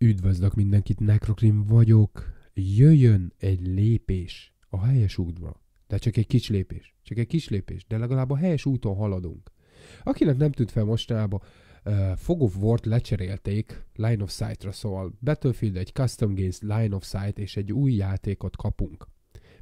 Üdvözlök mindenkit, Necrokrim vagyok. Jöjjön egy lépés a helyes útba. De csak egy kis lépés, csak egy kis lépés, de legalább a helyes úton haladunk. Akinek nem tűnt fel mostanában, uh, Fog of War-t lecserélték Line of Sight-ra, szóval Battlefield egy Custom Games Line of Sight és egy új játékot kapunk.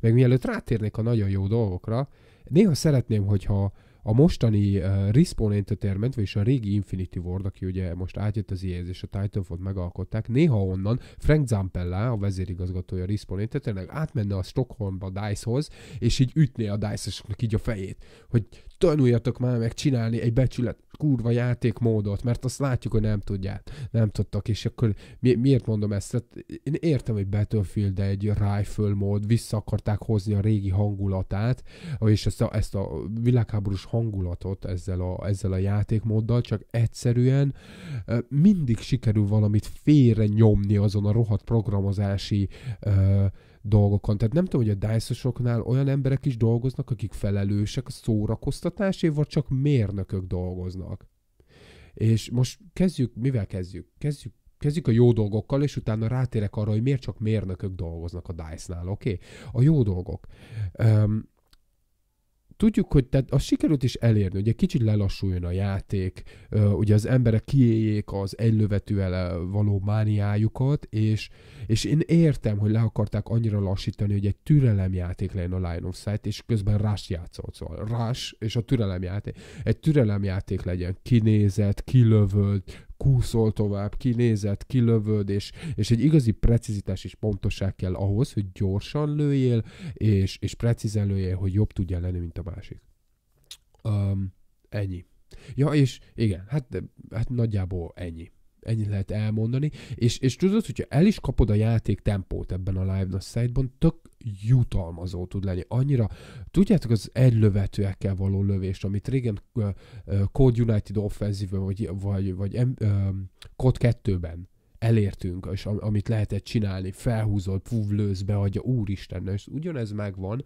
Meg mielőtt rátérnék a nagyon jó dolgokra, néha szeretném, hogyha a mostani uh, Respawn Entertainment, és a régi Infinity Ward, aki ugye most átjött az ea és a Titanfall-t megalkották, néha onnan Frank Zampella, a vezérigazgatója a Respawn Entertainment, átmenne a Stockholmba DICE-hoz, és így ütné a DICE-osoknak így a fejét, hogy tanuljatok már meg csinálni egy becsület kurva játékmódot, mert azt látjuk, hogy nem tudják, nem tudtak, és akkor mi, miért mondom ezt? Hát én értem, hogy Battlefield egy rifle mód, vissza akarták hozni a régi hangulatát, és ezt a, ezt a világháborús hangulatot ezzel a, ezzel a játékmóddal, csak egyszerűen mindig sikerül valamit félre nyomni azon a rohadt programozási uh, dolgokon. Tehát nem tudom, hogy a dice olyan emberek is dolgoznak, akik felelősek a szórakoztatásért, vagy csak mérnökök dolgoznak. És most kezdjük, mivel kezdjük? Kezdjük kezdjük a jó dolgokkal, és utána rátérek arra, hogy miért csak mérnökök dolgoznak a DICE-nál, oké? Okay? A jó dolgok. Um, tudjuk, hogy tehát azt sikerült is elérni, hogy egy kicsit lelassuljon a játék, ugye az emberek kiéljék az egylövetűvel való mániájukat, és, és én értem, hogy le akarták annyira lassítani, hogy egy türelemjáték legyen a Line of Sight, és közben Rush játszott, szóval Rush és a türelemjáték. Egy türelemjáték legyen kinézett, kilövölt, kúszol tovább, kinézett, kilövöd, és, és egy igazi precizitás és pontosság kell ahhoz, hogy gyorsan lőjél, és, és precízen lőjél, hogy jobb tudja lenni, mint a másik. Um, ennyi. Ja, és igen, hát, hát nagyjából ennyi ennyit lehet elmondani, és, és tudod, hogyha el is kapod a játék tempót ebben a live site-ban, tök jutalmazó tud lenni. Annyira, tudjátok, az egylövetőekkel való lövést, amit régen uh, uh, Code United offensive vagy, vagy, vagy um, Code 2-ben elértünk, és am- amit lehetett csinálni, felhúzol, puvlősz, beadja, úristen, és ugyanez megvan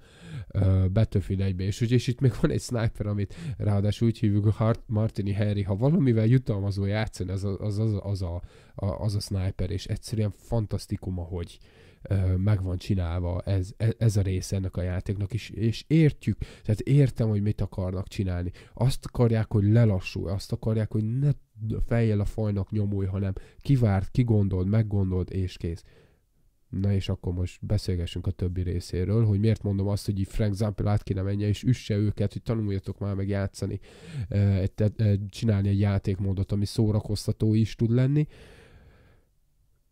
uh, Battlefield 1 és, ugye, és itt még van egy sniper, amit ráadásul úgy hívjuk a Hart, Martini Harry, ha valamivel jutalmazó játszani, az az, az, az, a, a, az a sniper, és egyszerűen fantasztikum, ahogy, uh, meg van csinálva ez, e, ez a része ennek a játéknak is, és értjük, tehát értem, hogy mit akarnak csinálni. Azt akarják, hogy lelassulj, azt akarják, hogy ne fejjel a fajnak nyomulj, hanem kivárt, kigondold, meggondold, és kész. Na és akkor most beszélgessünk a többi részéről, hogy miért mondom azt, hogy így Frank Zampel át kéne menje, és üsse őket, hogy tanuljatok már meg játszani, csinálni egy játékmódot, ami szórakoztató is tud lenni,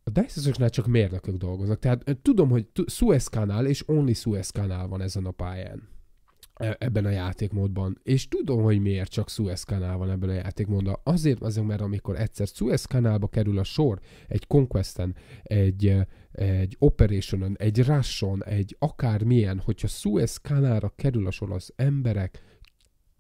a Dysosoknál csak mérnökök dolgoznak. Tehát tudom, hogy Suez Canal és Only Suez Canal van ezen a pályán e, ebben a játékmódban. És tudom, hogy miért csak Suez Canal van ebben a játékmódban. Azért azért, mert amikor egyszer Suez Canalba kerül a sor, egy Conquesten, egy, egy operation egy Rushon, egy akármilyen, hogyha Suez Canalra kerül a sor, az emberek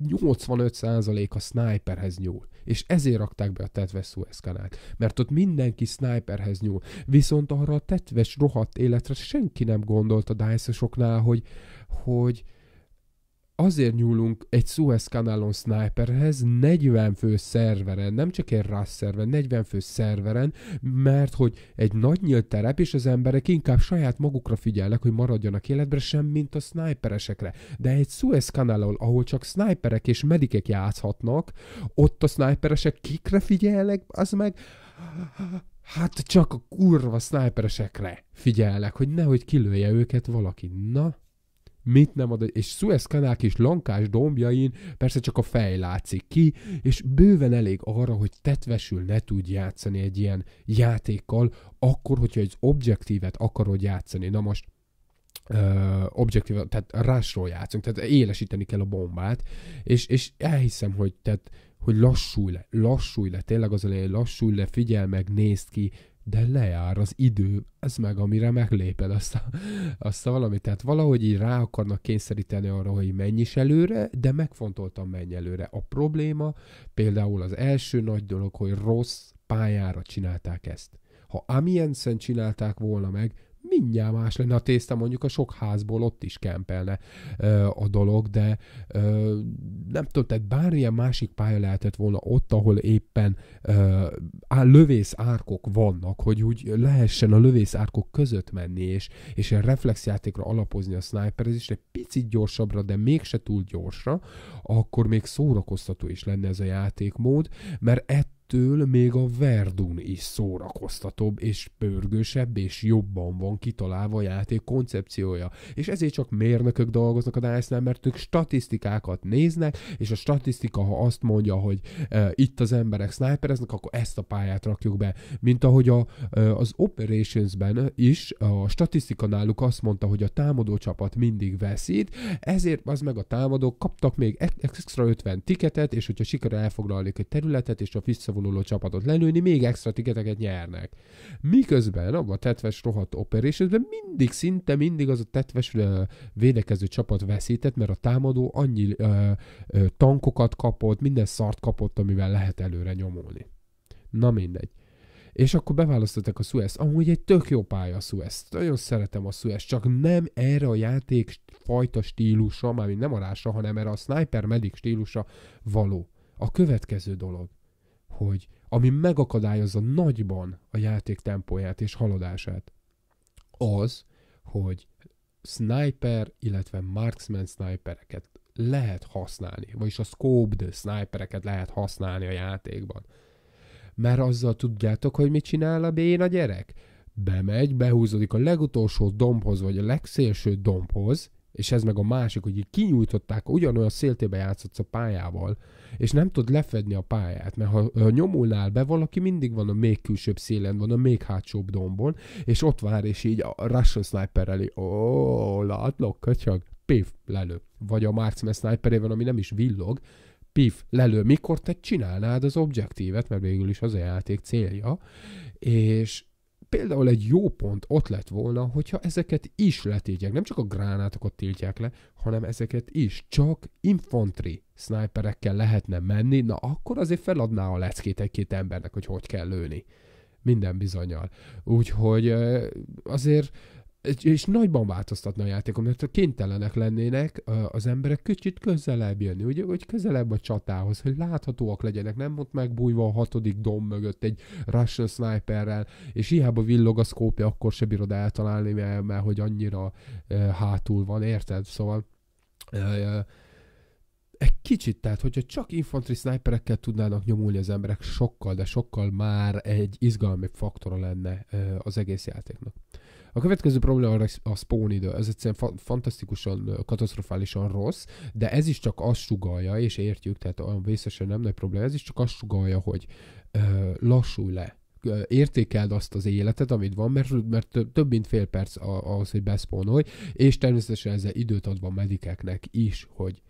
85% a sniperhez nyúl. És ezért rakták be a tetves Suezkanát. Mert ott mindenki sniperhez nyúl. Viszont arra a tetves rohadt életre senki nem gondolt a dice hogy, hogy, azért nyúlunk egy Suez Canalon sniperhez 40 fő szerveren, nem csak egy RAS szerveren, 40 fő szerveren, mert hogy egy nagy nyílt terep, és az emberek inkább saját magukra figyelnek, hogy maradjanak életbe, sem mint a sniperesekre. De egy Suez Canalon, ahol csak sniperek és medikek játszhatnak, ott a sniperesek kikre figyelnek, az meg... Hát csak a kurva sniperesekre figyelnek, hogy nehogy kilője őket valaki. Na, mit nem ad, és Suez kanál kis lankás dombjain persze csak a fej látszik ki, és bőven elég arra, hogy tetvesül ne tud játszani egy ilyen játékkal, akkor, hogyha egy objektívet akarod játszani. Na most Uh, objektív, tehát rásról játszunk, tehát élesíteni kell a bombát, és, és elhiszem, hogy tehát hogy lassulj le, lassulj le, tényleg az elején lassulj le, figyel meg, nézd ki, de lejár az idő, ez meg amire megléped azt a, azt a valamit. Tehát valahogy így rá akarnak kényszeríteni arra, hogy menj is előre, de megfontoltam menj előre. A probléma például az első nagy dolog, hogy rossz pályára csinálták ezt. Ha amiens csinálták volna meg, mindjárt más lenne a tészta, mondjuk a sok házból ott is kempelne ö, a dolog, de ö, nem tudom, tehát bármilyen másik pálya lehetett volna ott, ahol éppen ö, á, lövész árkok vannak, hogy úgy lehessen a lövész árkok között menni, és, és a reflexjátékra alapozni a sniperezést, egy picit gyorsabbra, de mégse túl gyorsra, akkor még szórakoztató is lenne ez a játékmód, mert ett ettől még a Verdun is szórakoztatóbb, és pörgősebb, és jobban van kitalálva a játék koncepciója. És ezért csak mérnökök dolgoznak a dice mert ők statisztikákat néznek, és a statisztika, ha azt mondja, hogy e, itt az emberek snipereznek, akkor ezt a pályát rakjuk be. Mint ahogy a, az e, az Operationsben is a statisztika náluk azt mondta, hogy a támadó csapat mindig veszít, ezért az meg a támadók kaptak még e- extra 50 tiketet, és hogyha sikerül elfoglalni egy területet, és a vissza elvonuló csapatot lelőni, még extra tiketeket nyernek. Miközben abban a tetves rohadt operationsben mindig, szinte mindig az a tetves uh, védekező csapat veszített, mert a támadó annyi uh, tankokat kapott, minden szart kapott, amivel lehet előre nyomulni. Na mindegy. És akkor beválasztottak a Suez. Amúgy egy tök jó pálya a Suez. Nagyon szeretem a Suez, csak nem erre a játék fajta stílusa, mármint nem arásra, hanem erre a Sniper medik stílusa való. A következő dolog hogy ami megakadályozza nagyban a játék tempóját és haladását, az, hogy sniper, illetve marksman snipereket lehet használni, vagyis a scoped snipereket lehet használni a játékban. Mert azzal tudjátok, hogy mit csinál a béna gyerek? Bemegy, behúzódik a legutolsó dombhoz, vagy a legszélső dombhoz, és ez meg a másik, hogy így kinyújtották, ugyanolyan széltébe játszhatsz a pályával, és nem tud lefedni a pályát, mert ha, ha nyomulnál be, valaki mindig van a még külsőbb szélen, van a még hátsóbb dombon, és ott vár, és így a Russian sniper elé, ó, látlak, kötyög, pif, lelő. Vagy a Marksman van, ami nem is villog, pif, lelő, mikor te csinálnád az objektívet, mert végül is az a játék célja, és például egy jó pont ott lett volna, hogyha ezeket is letiltják. Nem csak a gránátokat tiltják le, hanem ezeket is. Csak infantry sniperekkel lehetne menni, na akkor azért feladná a leckét egy-két embernek, hogy hogy kell lőni. Minden bizonyal. Úgyhogy azért és nagyban változtatna a játékom, mert kénytelenek lennének az emberek kicsit közelebb jönni, ugye, hogy közelebb a csatához, hogy láthatóak legyenek, nem ott megbújva a hatodik dom mögött egy Russian sniperrel, és hiába villog a szkópja, akkor se bírod eltalálni, mert, mert hogy annyira hátul van, érted? Szóval Kicsit, tehát hogyha csak infantry sniperekkel tudnának nyomulni az emberek, sokkal, de sokkal már egy izgalmi faktora lenne az egész játéknak. A következő probléma a spawn idő. Ez egyszerűen fa- fantasztikusan, katasztrofálisan rossz, de ez is csak azt sugalja, és értjük, tehát olyan vészesen nem nagy probléma, ez is csak azt sugalja, hogy ö, lassulj le értékeld azt az életet, amit van, mert, mert több, mint fél perc ahhoz, hogy beszpónolj, és természetesen ezzel időt adva medikeknek is, hogy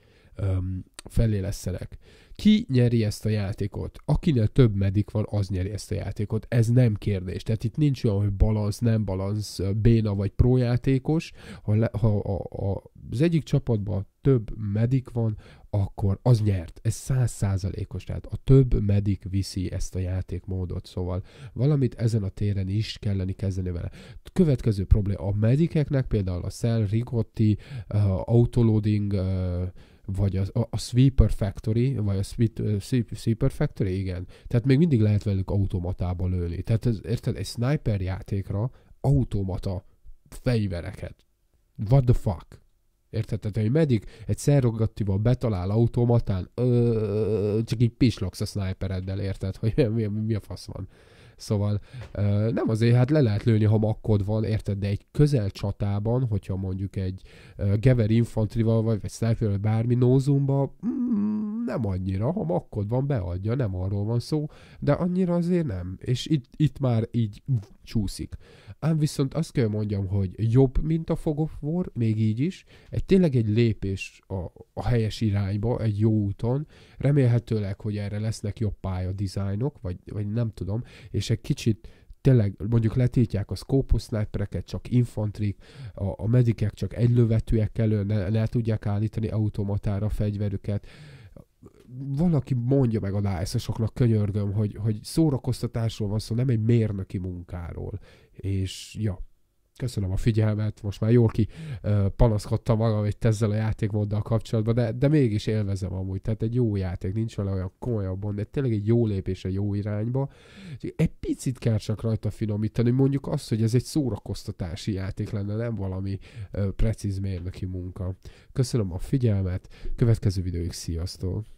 um, felé leszelek. Ki nyeri ezt a játékot? Akinél több medik van, az nyeri ezt a játékot. Ez nem kérdés. Tehát itt nincs olyan, hogy balansz, nem balansz, béna vagy projátékos. Ha, le, ha a, a, az egyik csapatban több medik van, akkor az nyert. Ez száz százalékos, tehát a több medik viszi ezt a játékmódot, szóval valamit ezen a téren is kelleni kezdeni vele. Következő probléma a medikeknek, például a Cell, Rigotti, uh, Autoloading, uh, vagy a, a, a Sweeper Factory, vagy a sweep, sweep, Sweeper Factory, igen. Tehát még mindig lehet velük automatába lőni. Tehát ez, érted, egy sniper játékra automata fegyvereket. What the fuck? Érted? Tehát, hogy meddig egy szerrogattival betalál automatán, öö, csak így pislogsz a snipereddel, érted? Hogy mi, mi, mi a fasz van. Szóval nem azért, hát le lehet lőni, ha makkod van, érted, de egy közel csatában, hogyha mondjuk egy gever infantrival, vagy egy sniper, vagy bármi nózumba, mm, nem annyira, ha makkod van, beadja, nem arról van szó, de annyira azért nem. És itt, itt már így csúszik. Ám viszont azt kell mondjam, hogy jobb, mint a War, még így is. Egy tényleg egy lépés a, a helyes irányba, egy jó úton. Remélhetőleg, hogy erre lesznek jobb pálya dizájnok, vagy, vagy nem tudom, és és egy kicsit tényleg mondjuk letiltják a scopus snipereket, csak infantrik, a, a medikek csak egylövetűek elő, ne, ne tudják állítani automatára a fegyverüket. Valaki mondja meg a dice soknak könyörgöm, hogy, hogy szórakoztatásról van szó, nem egy mérnöki munkáról. És ja, köszönöm a figyelmet, most már jól ki panaszkodtam magam egy ezzel a játékmóddal kapcsolatban, de, de mégis élvezem amúgy, tehát egy jó játék, nincs vele olyan komolyabban, de tényleg egy jó lépés a jó irányba. Egy picit kell csak rajta finomítani, mondjuk azt, hogy ez egy szórakoztatási játék lenne, nem valami precíz mérnöki munka. Köszönöm a figyelmet, következő videóig, sziasztok!